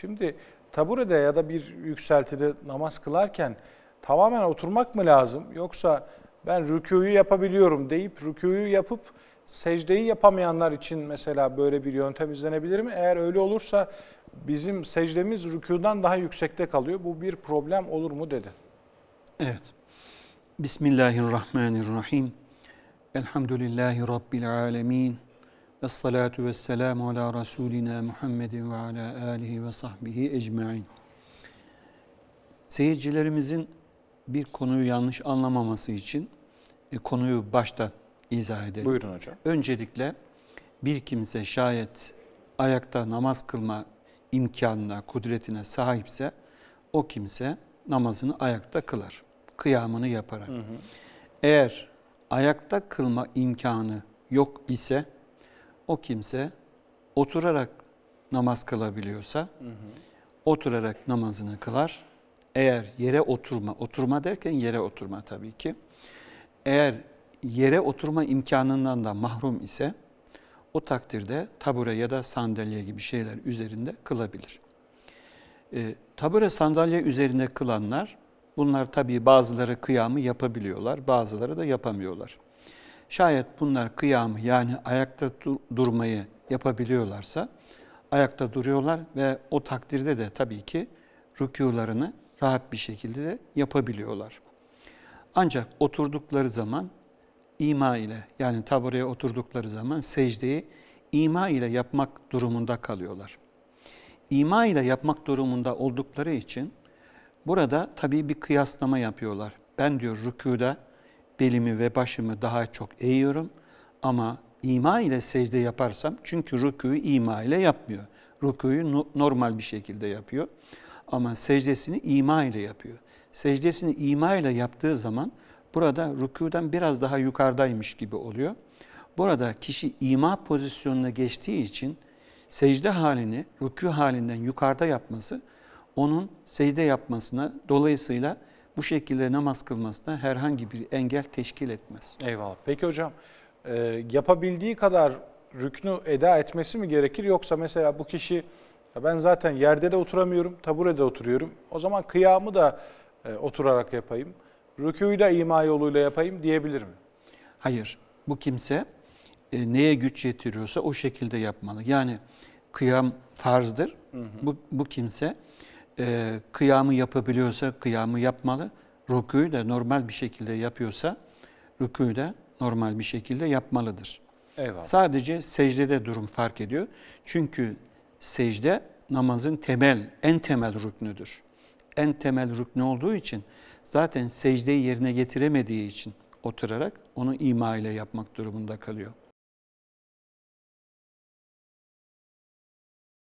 Şimdi taburede ya da bir yükseltide namaz kılarken tamamen oturmak mı lazım? Yoksa ben rükûyu yapabiliyorum deyip rükûyu yapıp secdeyi yapamayanlar için mesela böyle bir yöntem izlenebilir mi? Eğer öyle olursa bizim secdemiz rükudan daha yüksekte kalıyor. Bu bir problem olur mu dedi. Evet. Bismillahirrahmanirrahim. Elhamdülillahi Rabbil alemin. Ve salatu ve selamu ala Resulina Muhammedin ve ala alihi ve sahbihi ecmain. Seyircilerimizin bir konuyu yanlış anlamaması için e, konuyu başta izah edelim. Buyurun hocam. Öncelikle bir kimse şayet ayakta namaz kılma imkanına, kudretine sahipse o kimse namazını ayakta kılar. Kıyamını yaparak. Hı hı. Eğer ayakta kılma imkanı yok ise o kimse oturarak namaz kılabiliyorsa hı hı. oturarak namazını kılar. Eğer yere oturma, oturma derken yere oturma tabii ki. Eğer yere oturma imkanından da mahrum ise o takdirde tabure ya da sandalye gibi şeyler üzerinde kılabilir. E, tabure sandalye üzerinde kılanlar bunlar tabii bazıları kıyamı yapabiliyorlar, bazıları da yapamıyorlar. Şayet bunlar kıyamı yani ayakta dur durmayı yapabiliyorlarsa ayakta duruyorlar ve o takdirde de tabii ki rükûlarını rahat bir şekilde de yapabiliyorlar. Ancak oturdukları zaman ima ile yani tabureye oturdukları zaman secdeyi ima ile yapmak durumunda kalıyorlar. İma ile yapmak durumunda oldukları için burada tabii bir kıyaslama yapıyorlar. Ben diyor rükuda belimi ve başımı daha çok eğiyorum ama ima ile secde yaparsam çünkü rüküyü ima ile yapmıyor. Rüküyü normal bir şekilde yapıyor ama secdesini ima ile yapıyor. Secdesini ima ile yaptığı zaman burada rüküden biraz daha yukarıdaymış gibi oluyor. Burada kişi ima pozisyonuna geçtiği için secde halini rükû halinden yukarıda yapması onun secde yapmasına dolayısıyla bu şekilde namaz kılmasına herhangi bir engel teşkil etmez. Eyvallah. Peki hocam e, yapabildiği kadar rüknü eda etmesi mi gerekir yoksa mesela bu kişi ya ben zaten yerde de oturamıyorum, taburede oturuyorum. O zaman kıyamı da e, oturarak yapayım, rükûyu da ima yoluyla yapayım diyebilir mi? Hayır. Bu kimse e, neye güç yetiriyorsa o şekilde yapmalı. Yani kıyam farzdır. Hı hı. Bu, bu kimse e, kıyamı yapabiliyorsa kıyamı yapmalı. Rükûyu de normal bir şekilde yapıyorsa rükûyu de normal bir şekilde yapmalıdır. Eyvallah. Sadece secdede durum fark ediyor. Çünkü secde namazın temel, en temel rüknüdür. En temel rüknü olduğu için zaten secdeyi yerine getiremediği için oturarak onu ima ile yapmak durumunda kalıyor.